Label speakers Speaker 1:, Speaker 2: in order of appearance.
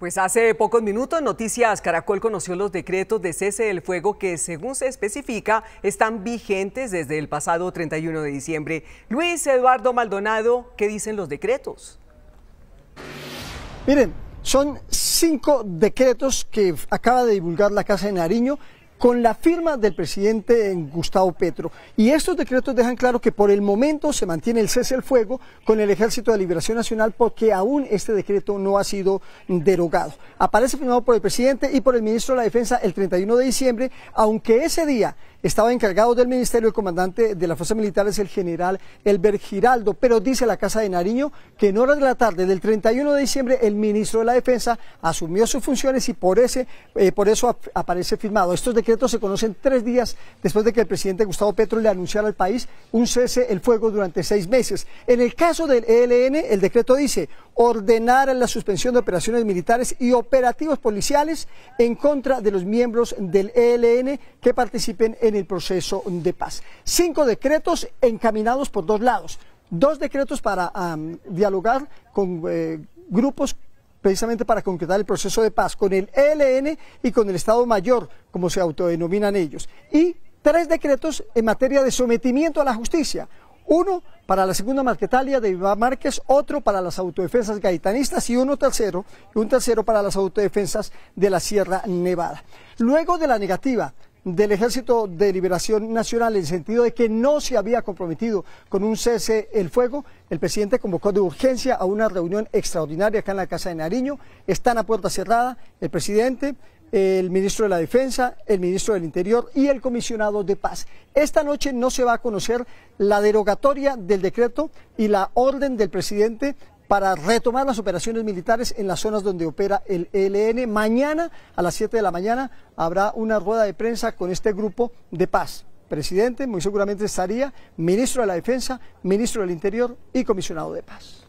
Speaker 1: Pues hace pocos minutos Noticias Caracol conoció los decretos de cese del fuego que, según se especifica, están vigentes desde el pasado 31 de diciembre. Luis Eduardo Maldonado, ¿qué dicen los decretos?
Speaker 2: Miren, son cinco decretos que acaba de divulgar la Casa de Nariño con la firma del presidente Gustavo Petro. Y estos decretos dejan claro que por el momento se mantiene el cese al fuego con el Ejército de Liberación Nacional porque aún este decreto no ha sido derogado. Aparece firmado por el presidente y por el ministro de la Defensa el 31 de diciembre, aunque ese día estaba encargado del ministerio el comandante de la Fuerza Militar es el general Elber Giraldo, pero dice la Casa de Nariño que en horas de la tarde del 31 de diciembre el ministro de la Defensa asumió sus funciones y por, ese, eh, por eso aparece firmado. Estos decretos se conocen tres días después de que el presidente Gustavo Petro le anunciara al país un cese el fuego durante seis meses. En el caso del ELN, el decreto dice ordenar la suspensión de operaciones militares y operativos policiales en contra de los miembros del ELN que participen en en el proceso de paz. Cinco decretos encaminados por dos lados. Dos decretos para dialogar con eh, grupos precisamente para concretar el proceso de paz con el ELN y con el Estado Mayor, como se autodenominan ellos. Y tres decretos en materia de sometimiento a la justicia. Uno para la segunda marquetalia de Iván Márquez, otro para las autodefensas gaitanistas y uno tercero, un tercero para las autodefensas de la Sierra Nevada. Luego de la negativa del Ejército de Liberación Nacional, en el sentido de que no se había comprometido con un cese el fuego, el presidente convocó de urgencia a una reunión extraordinaria acá en la Casa de Nariño, están a puerta cerrada el presidente, el ministro de la Defensa, el ministro del Interior y el comisionado de paz. Esta noche no se va a conocer la derogatoria del decreto y la orden del presidente para retomar las operaciones militares en las zonas donde opera el ELN. Mañana a las 7 de la mañana habrá una rueda de prensa con este grupo de paz. Presidente, muy seguramente estaría ministro de la Defensa, ministro del Interior y comisionado de paz.